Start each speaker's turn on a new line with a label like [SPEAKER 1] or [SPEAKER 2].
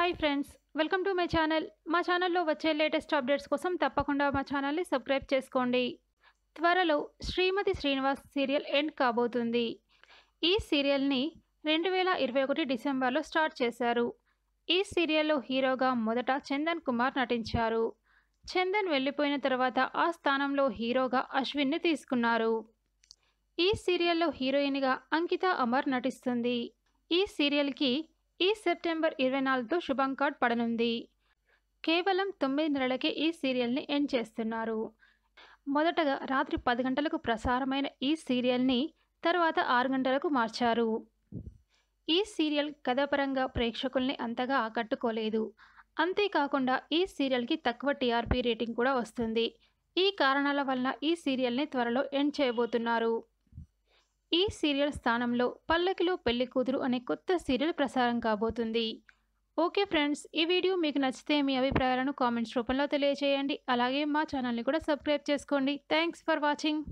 [SPEAKER 1] hi friends welcome to my channel మా ఛానల్లో వచ్చే లేటెస్ట్ అప్డేట్స్ కోసం తప్పకుండా మా ఛానల్ని సబ్స్క్రైబ్ చేసుకోండి త్వరలో శ్రీమతి శ్రీనివాస్ సీరియల్ ఎండ్ కాబోతుంది ఈ సీరియల్ని రెండు వేల ఇరవై ఒకటి డిసెంబర్లో స్టార్ట్ చేశారు ఈ సీరియల్లో హీరోగా మొదట చందన్ కుమార్ నటించారు చందన్ వెళ్ళిపోయిన తర్వాత ఆ స్థానంలో హీరోగా అశ్విన్ని తీసుకున్నారు ఈ సీరియల్లో హీరోయిన్గా అంకిత అమర్ నటిస్తుంది ఈ సీరియల్కి ఈ సెప్టెంబర్ ఇరవై నాలుగుతో శుభం కార్డ్ పడనుంది కేవలం తొమ్మిది నెలలకే ఈ సీరియల్ని ఎండ్ చేస్తున్నారు మొదటగా రాత్రి పది గంటలకు ప్రసారమైన ఈ సీరియల్ని తర్వాత ఆరు గంటలకు మార్చారు ఈ సీరియల్ కథపరంగా ప్రేక్షకుల్ని అంతగా ఆకట్టుకోలేదు అంతేకాకుండా ఈ సీరియల్కి తక్కువ టీఆర్పీ రేటింగ్ కూడా వస్తుంది ఈ కారణాల వల్ల ఈ సీరియల్ని త్వరలో ఎండ్ చేయబోతున్నారు ఈ సీరియల్ స్థానంలో పల్లకిలో పెళ్లి కూతురు అనే కొత్త సీరియల్ ప్రసారం కాబోతుంది ఓకే ఫ్రెండ్స్ ఈ వీడియో మీకు నచ్చితే మీ అభిప్రాయాలను కామెంట్స్ రూపంలో తెలియజేయండి అలాగే మా ఛానల్ని కూడా సబ్స్క్రైబ్ చేసుకోండి థ్యాంక్స్ ఫర్ వాచింగ్